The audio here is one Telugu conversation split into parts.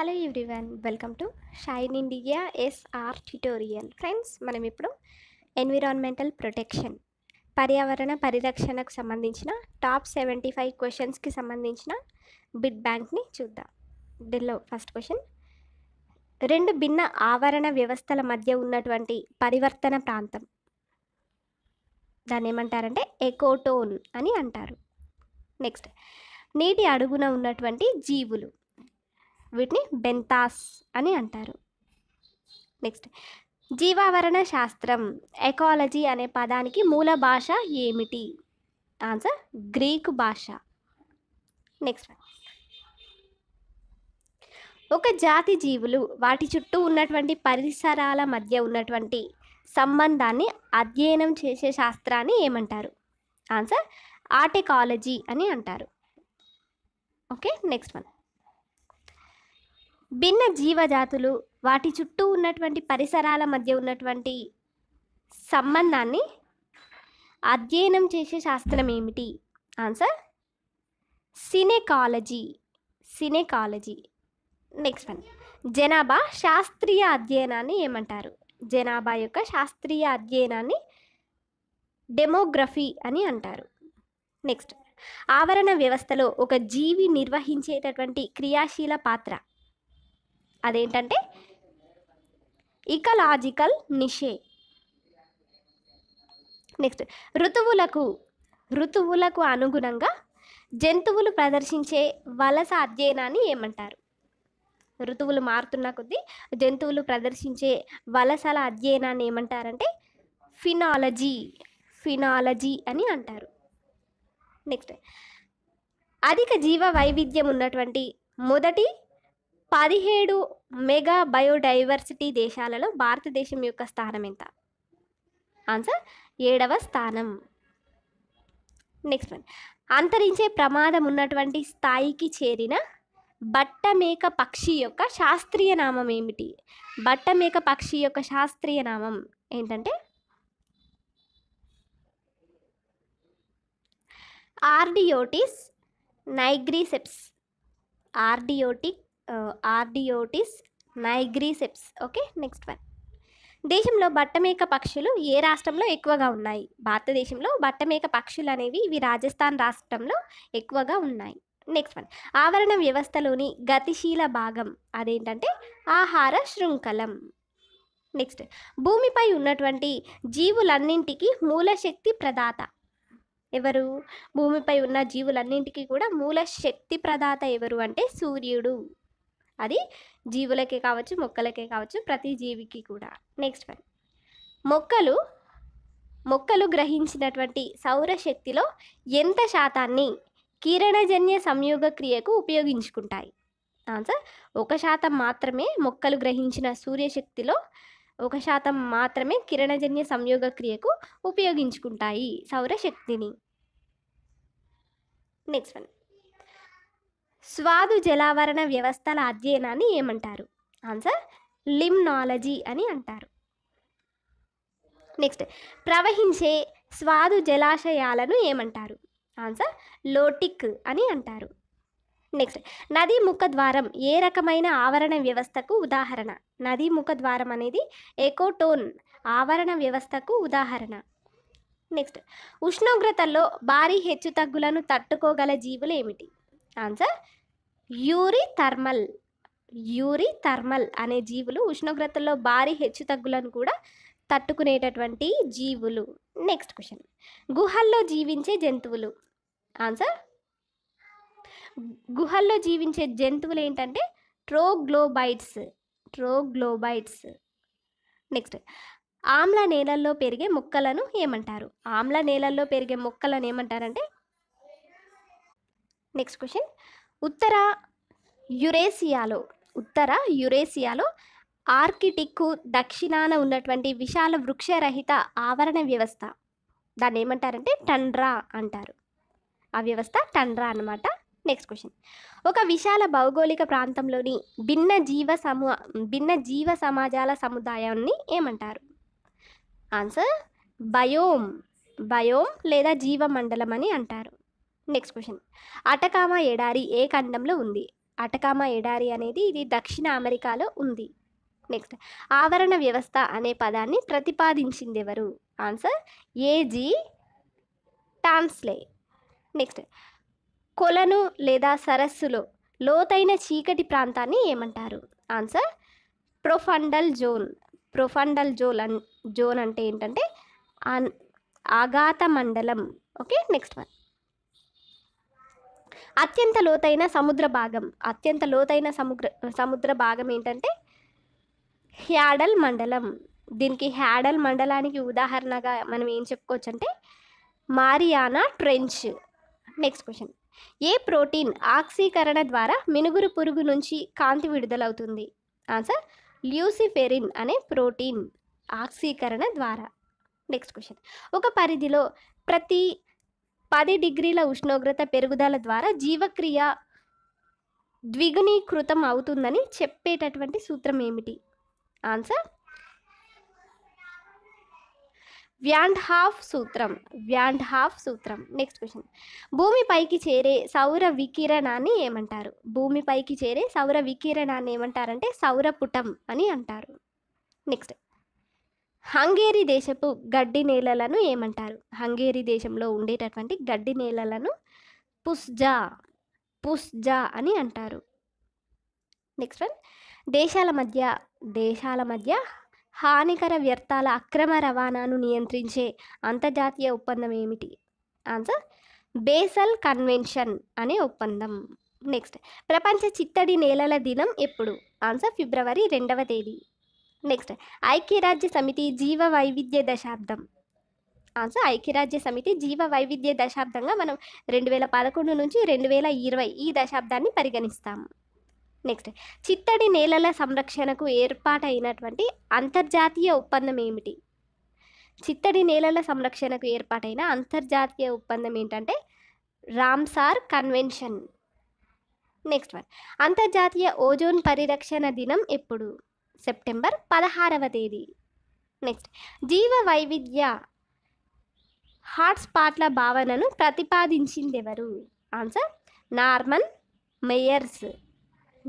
hello everyone welcome to shine India SR tutorial friends మనం ఇప్పుడు ఎన్విరాన్మెంటల్ ప్రొటెక్షన్ పర్యావరణ పరిరక్షణకు సంబంధించిన టాప్ సెవెంటీ ఫైవ్ క్వశ్చన్స్కి సంబంధించిన బిడ్ బ్యాంక్ని చూద్దాం దీనిలో ఫస్ట్ క్వశ్చన్ రెండు భిన్న ఆవరణ వ్యవస్థల మధ్య ఉన్నటువంటి పరివర్తన ప్రాంతం దాన్ని ఏమంటారంటే ఎకోటోన్ అని అంటారు నెక్స్ట్ నీటి అడుగున ఉన్నటువంటి జీవులు వీటిని బెంతాస్ అని అంటారు నెక్స్ట్ జీవావరణ శాస్త్రం ఎకాలజీ అనే పదానికి మూల భాష ఏమిటి ఆన్సర్ గ్రీకు భాష నెక్స్ట్ ఒక జాతి జీవులు వాటి చుట్టూ ఉన్నటువంటి పరిసరాల మధ్య ఉన్నటువంటి సంబంధాన్ని అధ్యయనం చేసే శాస్త్రాన్ని ఏమంటారు ఆన్సర్ ఆర్టికాలజీ అని అంటారు ఓకే నెక్స్ట్ వన్ భిన్న జీవజాతులు వాటి చుట్టూ ఉన్నటువంటి పరిసరాల మధ్య ఉన్నటువంటి సంబంధాన్ని అధ్యయనం చేసే శాస్త్రం ఏమిటి answer synecology synecology next one జనాభా శాస్త్రీయ అధ్యయనాన్ని ఏమంటారు జనాభా యొక్క శాస్త్రీయ అధ్యయనాన్ని డెమోగ్రఫీ అని అంటారు నెక్స్ట్ ఆవరణ వ్యవస్థలో ఒక జీవి నిర్వహించేటటువంటి క్రియాశీల పాత్ర అదేంటంటే ఇకలాజికల్ నిషే నెక్స్ట్ ఋతువులకు ఋతువులకు అనుగుణంగా జంతువులు ప్రదర్శించే వలస అధ్యయనాన్ని ఏమంటారు ఋతువులు మారుతున్న కొద్దీ జంతువులు ప్రదర్శించే వలసల అధ్యయనాన్ని ఏమంటారంటే ఫినాలజీ ఫినాలజీ అని అంటారు నెక్స్ట్ అధిక జీవ వైవిధ్యం ఉన్నటువంటి మొదటి పదిహేడు మెగా బయోడైవర్సిటీ దేశాలలో భారతదేశం యొక్క స్థానం ఎంత ఆన్సర్ ఏడవ స్థానం నెక్స్ట్ వన్ అంతరించే ప్రమాదం ఉన్నటువంటి స్థాయికి చేరిన బట్టమేక పక్షి యొక్క శాస్త్రీయ నామం ఏమిటి బట్టమేక పక్షి యొక్క శాస్త్రీయ నామం ఏంటంటే Ardeotis nigriceps ardeotic Ardeotis nigriceps okay next one దేశంలో బట్టమేక పక్షులు ఏ రాష్ట్రంలో ఎక్కువగా ఉన్నాయి భారతదేశంలో బట్టమేక పక్షులు అనేవి ఇవి రాజస్థాన్ రాష్ట్రంలో ఎక్కువగా ఉన్నాయి నెక్స్ట్ వన్ ఆవరణ వ్యవస్థలోని గతిశీల భాగం అదేంటంటే ఆహార శృంఖలం నెక్స్ట్ భూమిపై ఉన్నటువంటి జీవులన్నింటికి మూలశక్తి ప్రదాత ఎవరు భూమిపై ఉన్న జీవులన్నింటికి కూడా మూల శక్తి ప్రదాత ఎవరు అంటే సూర్యుడు అది జీవులకే కావచ్చు మొక్కలకే కావచ్చు ప్రతి జీవికి కూడా నెక్స్ట్ వన్ మొక్కలు మొక్కలు గ్రహించినటువంటి సౌరశక్తిలో ఎంత శాతాన్ని కిరణజన్య సంయోగ క్రియకు ఉపయోగించుకుంటాయి ఆన్సర్ ఒక శాతం మాత్రమే మొక్కలు గ్రహించిన సూర్యశక్తిలో ఒక శాతం మాత్రమే కిరణజన్య సంయోగ క్రియకు ఉపయోగించుకుంటాయి సౌరశక్తిని నెక్స్ట్ వన్ స్వాదు జలావరణ వ్యవస్థల అధ్యయనాన్ని ఏమంటారు ఆన్సర్ లిమ్నాలజీ అని అంటారు నెక్స్ట్ ప్రవహించే స్వాదు జలాశయాలను ఏమంటారు ఆన్సర్ లోటిక్ అని అంటారు నెక్స్ట్ నదీ ముఖద్వారం ఏ రకమైన ఆవరణ వ్యవస్థకు ఉదాహరణ నదీ ముఖద్వారం అనేది ఎకోటోన్ ఆవరణ వ్యవస్థకు ఉదాహరణ నెక్స్ట్ ఉష్ణోగ్రతల్లో భారీ హెచ్చుతగ్గులను తట్టుకోగల జీవులు ఏమిటి answer eurythermal eurythermal అనే జీవులు ఉష్ణోగ్రతల్లో భారీ హెచ్చుతగ్గులను కూడా తట్టుకునేటటువంటి జీవులు నెక్స్ట్ క్వశ్చన్ గుహల్లో జీవించే జంతువులు ఆన్సర్ గుహల్లో జీవించే జంతువులు ఏంటంటే ట్రోగ్లోబైట్స్ ట్రోగ్లోబైట్స్ నెక్స్ట్ ఆమ్ల నేలల్లో పెరిగే మొక్కలను ఏమంటారు ఆమ్ల నేలల్లో పెరిగే మొక్కలను ఏమంటారంటే నెక్స్ట్ క్వశ్చన్ ఉత్తర యురేసియాలో ఉత్తర యురేసియాలో ఆర్కిటిక్కు దక్షిణాన ఉన్నటువంటి విశాల వృక్షరహిత ఆవరణ వ్యవస్థ దాన్ని ఏమంటారంటే టండ్రా అంటారు ఆ వ్యవస్థ టండ్రా అనమాట నెక్స్ట్ క్వశ్చన్ ఒక విశాల భౌగోళిక ప్రాంతంలోని భిన్న జీవ సమూహ భిన్న జీవ సమాజాల సముదాయాన్ని ఏమంటారు ఆన్సర్ బయోమ్ బయోమ్ లేదా జీవ మండలం అని అంటారు నెక్స్ట్ క్వశ్చన్ అటకామ ఎడారి ఏ ఖండంలో ఉంది అటకామ ఎడారి అనేది ఇది దక్షిణ అమెరికాలో ఉంది నెక్స్ట్ ఆవరణ వ్యవస్థ అనే పదాన్ని ప్రతిపాదించింది ఎవరు ఆన్సర్ ఏజీ టాన్స్లే నెక్స్ట్ కొలను లేదా సరస్సులో లోతైన చీకటి ప్రాంతాన్ని ఏమంటారు answer profundal zone profundal zone అన్ జోన్ అంటే ఏంటంటే ఆఘాత మండలం ఓకే నెక్స్ట్ వన్ అత్యంత లోతైన సముద్ర భాగం అత్యంత లోతైన సముద్ర సముద్ర భాగం ఏంటంటే హ్యాడల్ మండలం దీనికి హ్యాడల్ మండలానికి ఉదాహరణగా మనం ఏం చెప్పుకోవచ్చు అంటే మారియానా ట్రెంచ్ నెక్స్ట్ క్వశ్చన్ ఏ ప్రోటీన్ ఆక్సీకరణ ద్వారా మినుగురు పురుగు నుంచి కాంతి విడుదలవుతుంది ఆన్సర్ ల్యూసిఫెరిన్ అనే ప్రోటీన్ ఆక్సీకరణ ద్వారా నెక్స్ట్ క్వశ్చన్ ఒక పరిధిలో ప్రతి పది డిగ్రీల ఉష్ణోగ్రత పెరుగుదల ద్వారా జీవక్రియ ద్విగుణీకృతం అవుతుందని చెప్పేటటువంటి సూత్రం ఏమిటి ఆన్సర్ వ్యాండ్ హాఫ్ సూత్రం వ్యాండ్ హాఫ్ సూత్రం నెక్స్ట్ క్వశ్చన్ భూమిపైకి చేరే సౌర వికిరణాన్ని ఏమంటారు భూమిపైకి చేరే సౌర వికిరణాన్ని ఏమంటారంటే పుటం అని అంటారు నెక్స్ట్ హంగేరీ దేశపు గడ్డి నేలలను ఏమంటారు హంగేరీ దేశంలో ఉండేటటువంటి గడ్డి నేలలను పుస్జా పుస్జా అని అంటారు నెక్స్ట్ వన్ దేశాల మధ్య దేశాల మధ్య హానికర వ్యర్థాల అక్రమ రవాణాను నియంత్రించే అంతర్జాతీయ ఒప్పందం ఏమిటి ఆన్సర్ బేసల్ కన్వెన్షన్ అనే ఒప్పందం నెక్స్ట్ ప్రపంచ చిత్తడి నేలల దినం ఎప్పుడు ఆన్సర్ ఫిబ్రవరి రెండవ తేదీ నెక్స్ట్ ఐక్యరాజ్య సమితి జీవ వైవిధ్య దశాబ్దం ఆన్సర్ ఐక్యరాజ్య సమితి జీవ వైవిధ్య దశాబ్దంగా మనం రెండు వేల పదకొండు నుంచి రెండు వేల ఇరవై ఈ దశాబ్దాన్ని పరిగణిస్తాము నెక్స్ట్ చిత్తడి నేలల సంరక్షణకు ఏర్పాటైనటువంటి అంతర్జాతీయ ఒప్పందం ఏమిటి చిత్తడి నేలల సంరక్షణకు ఏర్పాటైన అంతర్జాతీయ ఒప్పందం ఏంటంటే రామ్సార్ కన్వెన్షన్ నెక్స్ట్ వన్ అంతర్జాతీయ ఓజోన్ పరిరక్షణ దినం ఎప్పుడు సెప్టెంబర్ పదహారవ తేదీ నెక్స్ట్ జీవ వైవిధ్య హాట్స్పాట్ల భావనను ప్రతిపాదించింది ఎవరు answer Norman Myers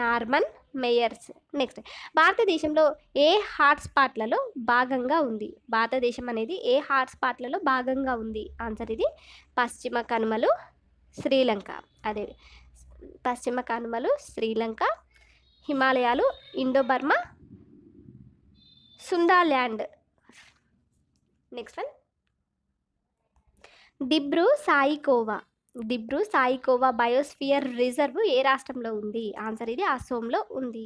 Norman Myers next భారతదేశంలో ఏ హాట్స్పాట్లలో భాగంగా ఉంది భారతదేశం అనేది ఏ హాట్స్పాట్లలో భాగంగా ఉంది ఆన్సర్ ఇది పశ్చిమ కనుమలు శ్రీలంక అదే పశ్చిమ కనుమలు శ్రీలంక హిమాలయాలు Indo Burma Sundaland next one Dibru Saikhowa Dibru Saikhowa biosphere reserve ఏ రాష్ట్రంలో ఉంది ఆన్సర్ ఇది అసోంలో ఉంది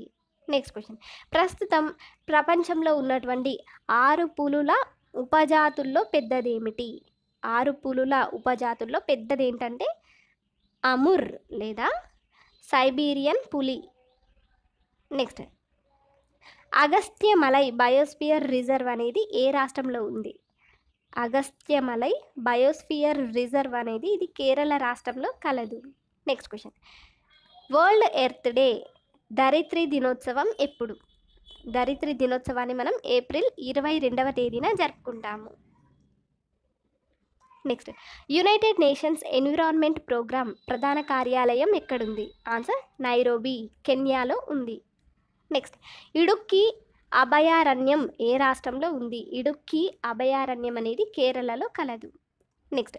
నెక్స్ట్ క్వశ్చన్ ప్రస్తుతం ప్రపంచంలో ఉన్నటువంటి ఆరు పులుల ఉపజాతుల్లో పెద్దదేమిటి ఆరు పులుల ఉపజాతుల్లో పెద్దది ఏంటంటే అముర్ లేదా సైబీరియన్ పులి నెక్స్ట్ అగస్త్యమలై బయోస్ఫియర్ రిజర్వ్ అనేది ఏ రాష్ట్రంలో ఉంది అగస్త్యమలై బయోస్ఫియర్ రిజర్వ్ అనేది ఇది కేరళ రాష్ట్రంలో కలదు next question world earth day ధరిత్రి దినోత్సవం ఎప్పుడు ధరిత్రి దినోత్సవాన్ని మనం ఏప్రిల్ ఇరవై రెండవ తేదీన జరుపుకుంటాము next United Nations environment programme ప్రధాన కార్యాలయం ఎక్కడుంది ఆన్సర్ నైరోబీ కెన్యాలో ఉంది నెక్స్ట్ ఇడుక్కి అభయారణ్యం ఏ రాష్ట్రంలో ఉంది ఇడుక్కి అభయారణ్యం అనేది కేరళలో కలదు next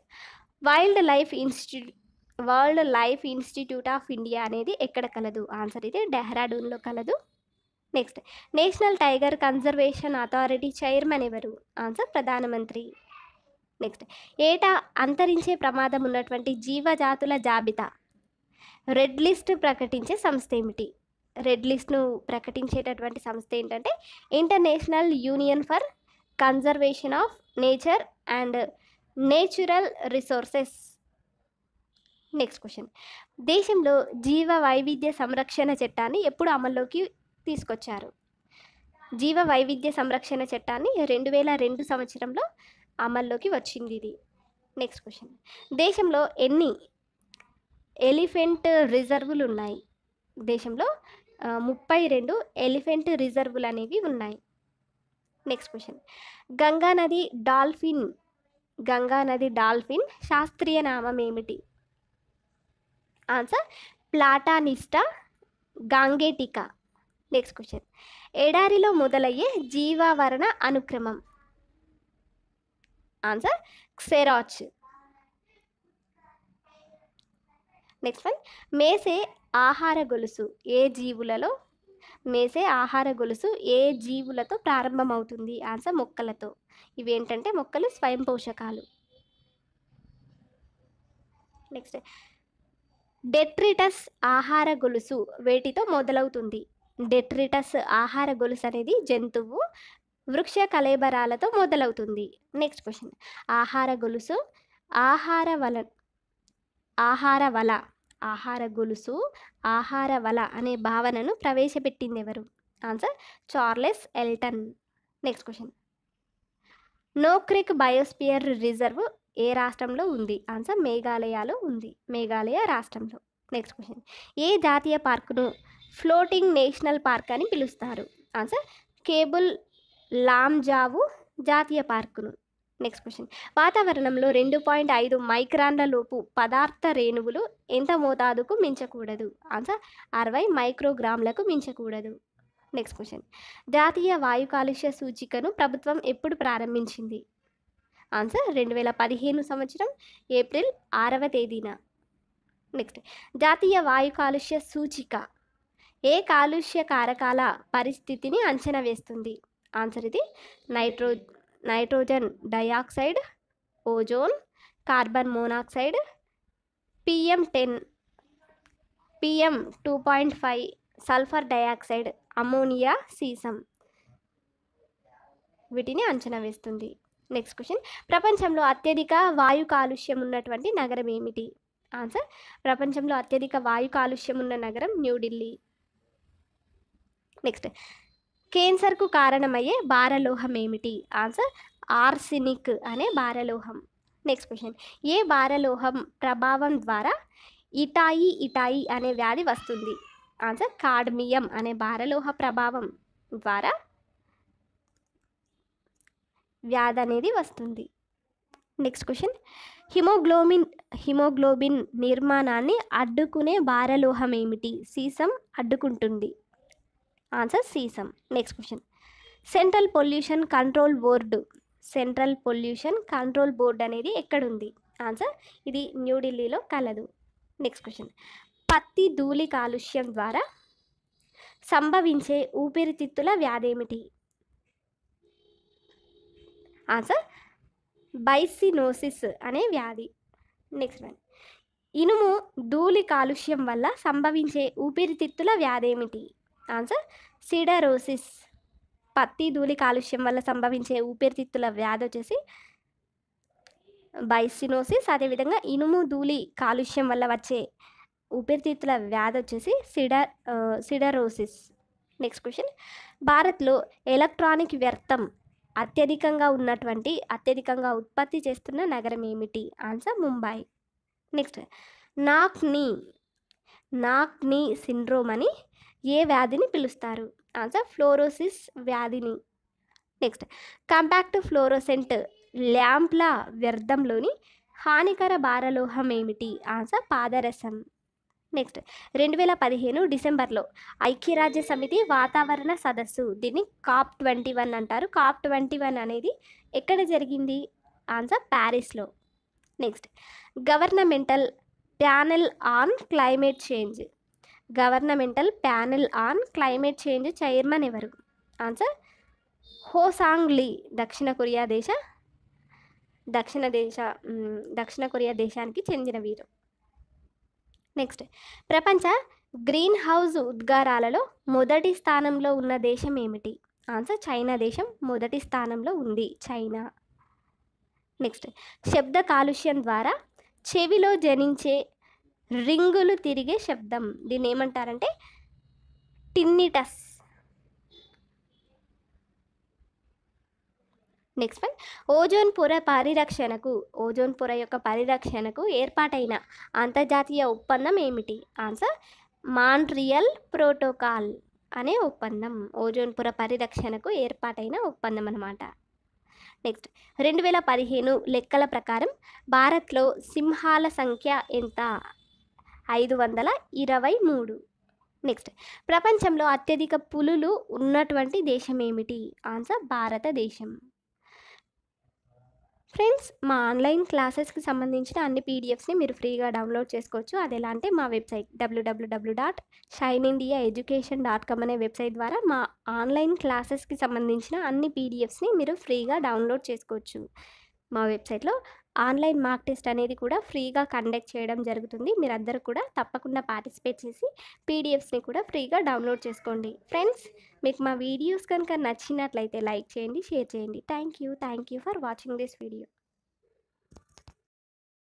wildlife institute world life institute of India అనేది ఎక్కడ కలదు ఆన్సర్ ఇది డెహ్రాడూన్లో కలదు next national tiger conservation authority chairman ఎవరు ఆన్సర్ ప్రధానమంత్రి నెక్స్ట్ ఏటా అంతరించే ప్రమాదం ఉన్నటువంటి జీవజాతుల జాబితా రెడ్ లిస్ట్ ప్రకటించే సంస్థ ఏమిటి రెడ్ లిస్ట్ను ప్రకటించేటటువంటి సంస్థ ఏంటంటే International Union for Conservation of Nature and Natural Resources next question దేశంలో జీవ వైవిధ్య సంరక్షణ చట్టాన్ని ఎప్పుడు అమల్లోకి తీసుకొచ్చారు జీవ వైవిధ్య సంరక్షణ చట్టాన్ని రెండు వేల రెండు సంవత్సరంలో అమల్లోకి వచ్చింది ఇది నెక్స్ట్ క్వశ్చన్ దేశంలో ఎన్ని ఎలిఫెంట్ రిజర్వులు ఉన్నాయి దేశంలో ముప్పై రెండు ఎలిఫెంట్ రిజర్వులు అనేవి ఉన్నాయి నెక్స్ట్ క్వశ్చన్ గంగా నది డాల్ఫిన్ గంగా నది డాల్ఫిన్ శాస్త్రీయ నామం ఏమిటి answer Platanista gangetica next question ఎడారిలో మొదలయ్యే జీవావరణ అనుక్రమం ఆన్సర్ క్సెరాచ్ నెక్స్ట్ వన్ మేసే ఆహార గొలుసు ఏ జీవులలో మేసే ఆహార గొలుసు ఏ జీవులతో ప్రారంభమవుతుంది ఆన్సర్ మొక్కలతో ఇవేంటంటే మొక్కలు స్వయం పోషకాలు నెక్స్ట్ డెట్రిటస్ ఆహార గొలుసు వేటితో మొదలవుతుంది డెట్రిటస్ ఆహార గొలుసు అనేది జంతువు వృక్ష కలేబరాలతో మొదలవుతుంది నెక్స్ట్ క్వశ్చన్ ఆహార గొలుసు ఆహార వల ఆహార వల ఆహార గొలుసు ఆహార వల అనే భావనను ప్రవేశపెట్టింది ఎవరు answer Charles Elton next question Nokrek biosphere reserve ఏ రాష్ట్రంలో ఉంది ఆన్సర్ మేఘాలయలో ఉంది మేఘాలయ రాష్ట్రంలో నెక్స్ట్ క్వశ్చన్ ఏ జాతీయ పార్కును ఫ్లోటింగ్ నేషనల్ పార్క్ అని పిలుస్తారు ఆన్సర్ కేబుల్ లామ్జావు జాతీయ పార్కును నెక్స్ట్ క్వశ్చన్ వాతావరణంలో రెండు పాయింట్ ఐదు మైక్రాన్ల లోపు పదార్థ రేణువులు ఎంత మోతాదుకు మించకూడదు ఆన్సర్ అరవై మైక్రోగ్రామ్లకు మించకూడదు నెక్స్ట్ క్వశ్చన్ జాతీయ వాయు కాలుష్య సూచికను ప్రభుత్వం ఎప్పుడు ప్రారంభించింది ఆన్సర్ రెండు వేల పదిహేను సంవత్సరం ఏప్రిల్ ఆరవ తేదీన నెక్స్ట్ జాతీయ వాయు కాలుష్య సూచిక ఏ కాలుష్య కారకాల పరిస్థితిని అంచనా వేస్తుంది ఆన్సర్ ఇది nitro nitrogen dioxide ozone carbon monoxide PM ten PM two point five sulphur dioxide ammonia సీసం వీటిని అంచనా వేస్తుంది నెక్స్ట్ క్వశ్చన్ ప్రపంచంలో అత్యధిక వాయు కాలుష్యం ఉన్నటువంటి నగరం ఏమిటి ఆన్సర్ ప్రపంచంలో అత్యధిక వాయు కాలుష్యం ఉన్న నగరం న్యూఢిల్లీ నెక్స్ట్ కేన్సర్కు కారణమయ్యే భారలోహం ఏమిటి ఆన్సర్ ఆర్సినిక్ అనే భారలోహం నెక్స్ట్ క్వశ్చన్ ఏ భారలోహం ప్రభావం ద్వారా ఇటాయి ఇటాయి అనే వ్యాధి వస్తుంది ఆన్సర్ కాడ్మియం అనే భారలోహ ప్రభావం ద్వారా వ్యాధి అనేది వస్తుంది నెక్స్ట్ క్వశ్చన్ హిమోగ్లోబిన్ హిమోగ్లోబిన్ నిర్మాణాన్ని అడ్డుకునే భారలోహం ఏమిటి సీసం అడ్డుకుంటుంది ఆన్సర్ సీసం next question central pollution control board central pollution control board అనేది ఎక్కడుంది ఆన్సర్ ఇది న్యూఢిల్లీలో కలదు నెక్స్ట్ క్వశ్చన్ పత్తి ధూళి కాలుష్యం ద్వారా సంభవించే ఊపిరితిత్తుల వ్యాధి ఏమిటి ఆన్సర్ బైసినోసిస్ అనే వ్యాధి నెక్స్ట్ వన్ ఇనుము ధూళి కాలుష్యం వల్ల సంభవించే ఊపిరితిత్తుల వ్యాధి ఏమిటి ఆన్సర్ సిడరోసిస్ పత్తి ధూళి కాలుష్యం వల్ల సంభవించే ఊపిరితిత్తుల వ్యాధి వచ్చేసి బైసినోసిస్ అదేవిధంగా ఇనుము ధూళి కాలుష్యం వల్ల వచ్చే ఊపిరితిత్తుల వ్యాధి వచ్చేసి సిడర్ సిడరోసిస్ నెక్స్ట్ క్వశ్చన్ భారత్లో ఎలక్ట్రానిక్ వ్యర్థం అత్యధికంగా ఉన్నటువంటి అత్యధికంగా ఉత్పత్తి చేస్తున్న నగరం ఏమిటి answer Mumbai next knock knee knock knee syndrome అని ఏ వ్యాధిని పిలుస్తారు ఆన్సర్ ఫ్లోరోసిస్ వ్యాధిని నెక్స్ట్ కంపాక్ట్ ఫ్లోరోసెంట్ ల్యాంప్ల వ్యర్థంలోని హానికర భారలోహం ఏమిటి ఆన్సర్ పాదరసం నెక్స్ట్ రెండు వేల పదిహేను డిసెంబర్లో ఐక్యరాజ్య సమితి వాతావరణ సదస్సు దీన్ని కాప్ ట్వంటీ వన్ అంటారు కాప్ ట్వంటీ వన్ అనేది ఎక్కడ జరిగింది ఆన్సర్ ప్యారిస్లో next governmental panel on climate change governmental panel on climate change chairman ఎవరు ఆన్సర్ హోసాంగ్ లీ దక్షిణ కొరియా దేశ దక్షిణ దేశ దక్షిణ కొరియా దేశానికి చెందిన వీరు నెక్స్ట్ ప్రపంచ గ్రీన్ హౌస్ ఉద్గారాలలో మొదటి స్థానంలో ఉన్న దేశం ఏమిటి ఆన్సర్ చైనా దేశం మొదటి స్థానంలో ఉంది చైనా నెక్స్ట్ శబ్ద కాలుష్యం ద్వారా చెవిలో జనించే రింగులు తిరిగే శబ్దం దీన్ని ఏమంటారంటే టిన్నిటస్ నెక్స్ట్ వన్ ఓజోన్ పొర పరిరక్షణకు ఓజోన్ పొర యొక్క పరిరక్షణకు ఏర్పాటైన అంతర్జాతీయ ఒప్పందం ఏమిటి ఆన్సర్ మాంట్రియల్ ప్రోటోకాల్ అనే ఒప్పందం ఓజోన్ పొర పరిరక్షణకు ఏర్పాటైన ఒప్పందం అనమాట నెక్స్ట్ రెండు వేల పదిహేను లెక్కల ప్రకారం భారత్లో సింహాల సంఖ్య ఎంత ఐదు వందల ఇరవై మూడు నెక్స్ట్ ప్రపంచంలో అత్యధిక పులులు ఉన్నటువంటి దేశం ఏమిటి ఆన్సర్ భారతదేశం ఫ్రెండ్స్ మా ఆన్లైన్ క్లాసెస్కి సంబంధించిన అన్ని పీడిఎఫ్స్ని మీరు ఫ్రీగా డౌన్లోడ్ చేసుకోవచ్చు అది ఎలా అంటే మా website W W W dot shine India education dot com అనే వెబ్సైట్ ద్వారా మా ఆన్లైన్ క్లాసెస్కి సంబంధించిన అన్ని పీడిఎఫ్స్ని మీరు ఫ్రీగా డౌన్లోడ్ చేసుకోవచ్చు మా వెబ్సైట్లో ఆన్లైన్ మార్క్ టెస్ట్ అనేది కూడా ఫ్రీగా కండక్ట్ చేయడం జరుగుతుంది మీరందరూ కూడా తప్పకుండా పార్టిసిపేట్ చేసి పీడిఎఫ్స్ని కూడా ఫ్రీగా డౌన్లోడ్ చేసుకోండి ఫ్రెండ్స్ మీకు మా వీడియోస్ కనుక నచ్చినట్లయితే లైక్ చేయండి షేర్ చేయండి thank you thank you for watching this video